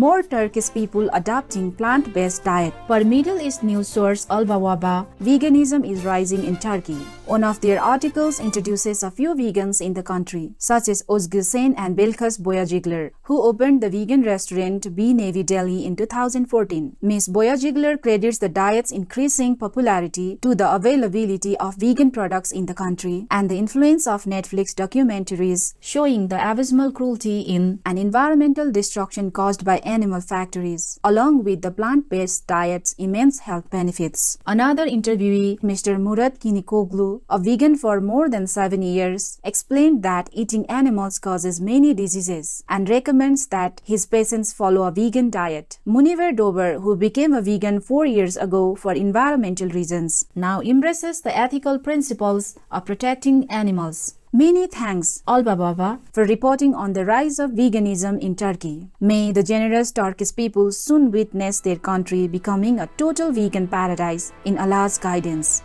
more Turkish people adopting plant-based diet. Per Middle East news source Al-Bawaba, veganism is rising in Turkey. One of their articles introduces a few vegans in the country, such as Özgürsen and Belkas Boyajigler, who opened the vegan restaurant B Navy Delhi in 2014. Ms. Boyajigler credits the diet's increasing popularity to the availability of vegan products in the country and the influence of Netflix documentaries showing the abysmal cruelty in and environmental destruction caused by animal factories, along with the plant-based diet's immense health benefits. Another interviewee, Mr. Murat Kinikoglu, a vegan for more than seven years, explained that eating animals causes many diseases and recommends that his patients follow a vegan diet. Muniver Dober, who became a vegan four years ago for environmental reasons, now embraces the ethical principles of protecting animals. Many thanks, Baba, for reporting on the rise of veganism in Turkey. May the generous Turkish people soon witness their country becoming a total vegan paradise in Allah's guidance.